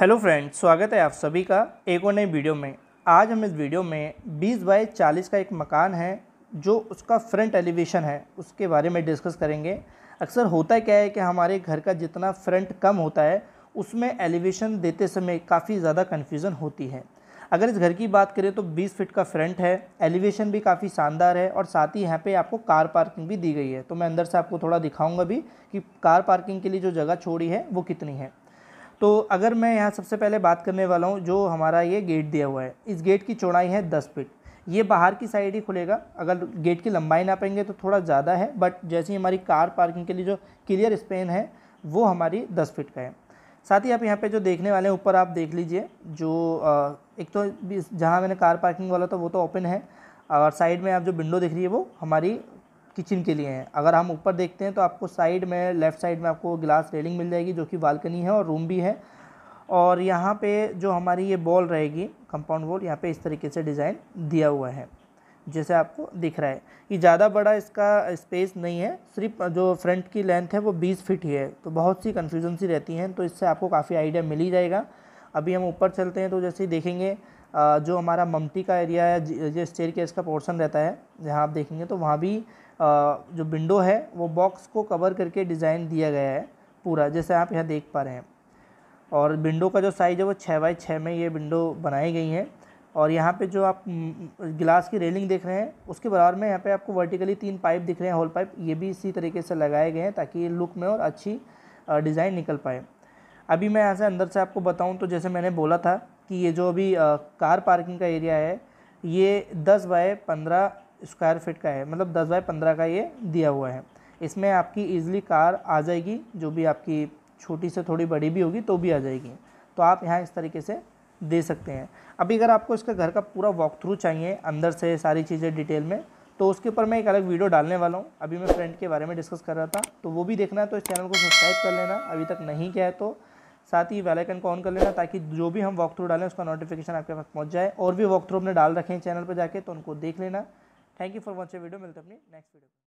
hello friends स्वागत है आप सभी का एक और नई वीडियो में आज हम इस वीडियो में 20 बाई 40 का एक मकान है जो उसका फ्रंट एलिवेशन है उसके बारे में डिस्कस करेंगे अक्सर होता है क्या है कि हमारे घर का जितना फ्रंट कम होता है उसमें एलिवेशन देते समय काफ़ी ज़्यादा कन्फ्यूज़न होती है अगर इस घर की बात करें तो 20 फीट का फ्रंट है एलिवेशन भी काफ़ी शानदार है और साथ ही यहाँ पे आपको कार पार्किंग भी दी गई है तो मैं अंदर से आपको थोड़ा दिखाऊंगा भी कि कार पार्किंग के लिए जो जगह छोड़ी है वो कितनी है तो अगर मैं यहाँ सबसे पहले बात करने वाला हूँ जो हमारा ये गेट दिया हुआ है इस गेट की चौड़ाई है दस फिट ये बाहर की साइड ही खुलेगा अगर गेट की लंबाई ना पाएंगे तो थोड़ा ज़्यादा है बट जैसे ही हमारी कार पार्किंग के लिए जो क्लियर स्पेन है वो हमारी दस फिट का है साथ ही आप यहाँ पे जो देखने वाले हैं ऊपर आप देख लीजिए जो एक तो जहाँ मैंने कार पार्किंग वाला था वो तो ओपन है और साइड में आप जो विंडो देख रही है वो हमारी किचन के लिए हैं अगर हम ऊपर देखते हैं तो आपको साइड में लेफ़्ट साइड में आपको ग्लास रेलिंग मिल जाएगी जो कि बालकनी है और रूम भी है और यहाँ पे जो हमारी ये बॉल रहेगी कंपाउंड वॉल यहाँ पे इस तरीके से डिज़ाइन दिया हुआ है जैसे आपको दिख रहा है ये ज़्यादा बड़ा इसका स्पेस नहीं है सिर्फ जो फ्रंट की लेंथ है वो बीस फिट ही है तो बहुत सी कन्फ्यूजन सी रहती हैं तो इससे आपको काफ़ी आइडिया मिल ही जाएगा अभी हम ऊपर चलते हैं तो जैसे ही देखेंगे जो हमारा ममटी का एरिया है जो स्टेयर केस का पोर्शन रहता है जहाँ आप देखेंगे तो वहाँ भी जो विंडो है वो बॉक्स को कवर करके डिज़ाइन दिया गया है पूरा जैसे आप यहाँ देख पा रहे हैं और विंडो का जो साइज़ है वो छः बाई छः में ये विंडो बनाई गई हैं और यहाँ पे जो आप गिलास की रेलिंग देख रहे हैं उसके बराबर में यहाँ पे आपको वर्टिकली तीन पाइप दिख रहे हैं होल पाइप ये भी इसी तरीके से लगाए गए हैं ताकि लुक में और अच्छी डिज़ाइन निकल पाए अभी मैं यहाँ से अंदर से आपको बताऊँ तो जैसे मैंने बोला था कि ये जो अभी कार पार्किंग का एरिया है ये दस बाय पंद्रह स्क्वायर फिट का है मतलब दस बाय पंद्रह का ये दिया हुआ है इसमें आपकी ईज़िली कार आ जाएगी जो भी आपकी छोटी से थोड़ी बड़ी भी होगी तो भी आ जाएगी तो आप यहाँ इस तरीके से दे सकते हैं अभी अगर आपको इसका घर का पूरा वॉक थ्रू चाहिए अंदर से सारी चीज़ें डिटेल में तो उसके ऊपर मैं एक अलग वीडियो डालने वाला हूँ अभी मैं फ्रेंड के बारे में डिस्कस कर रहा था तो वो भी देखना है तो इस चैनल को सब्सक्राइब कर लेना अभी तक नहीं किया है तो साथ ही वेलाइकन आइकन को ऑन कर लेना ताकि जो भी हम वॉक थ्रू डालें उसका नोटिफिकेशन आपके पास पहुंच जाए और भी वॉक थ्रू हमने डाल रखे हैं चैनल पर जाके तो उनको देख लेना thank you for watching video मिलते अपनी नेक्स्ट वीडियो